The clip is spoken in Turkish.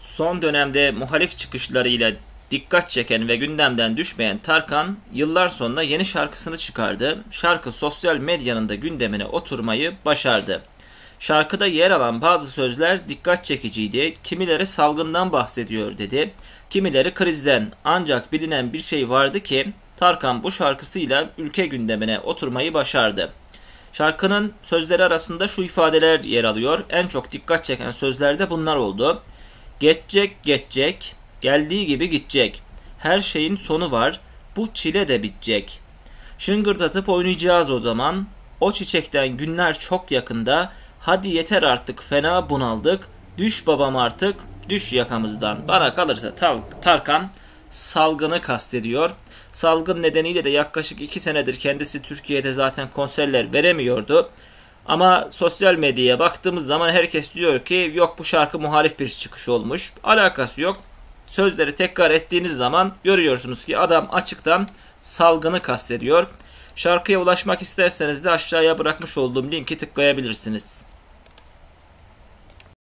son dönemde muhalif çıkışlarıyla dikkat çeken ve gündemden düşmeyen Tarkan yıllar sonra yeni şarkısını çıkardı. Şarkı sosyal medyanın da gündemine oturmayı başardı. Şarkıda yer alan bazı sözler dikkat çekiciydi. Kimileri salgından bahsediyor dedi. Kimileri krizden. Ancak bilinen bir şey vardı ki Tarkan bu şarkısıyla ülke gündemine oturmayı başardı. Şarkının sözleri arasında şu ifadeler yer alıyor. En çok dikkat çeken sözlerde bunlar oldu. Geçecek geçecek, geldiği gibi gidecek. Her şeyin sonu var, bu çile de bitecek. Şıngırdatıp oynayacağız o zaman. O çiçekten günler çok yakında. Hadi yeter artık fena bunaldık. Düş babam artık, düş yakamızdan. Bana kalırsa Tarkan salgını kastediyor. Salgın nedeniyle de yaklaşık 2 senedir kendisi Türkiye'de zaten konserler veremiyordu. Ama sosyal medyaya baktığımız zaman herkes diyor ki yok bu şarkı muhalif bir çıkış olmuş. Alakası yok. Sözleri tekrar ettiğiniz zaman görüyorsunuz ki adam açıktan salgını kastediyor. Şarkıya ulaşmak isterseniz de aşağıya bırakmış olduğum linki tıklayabilirsiniz.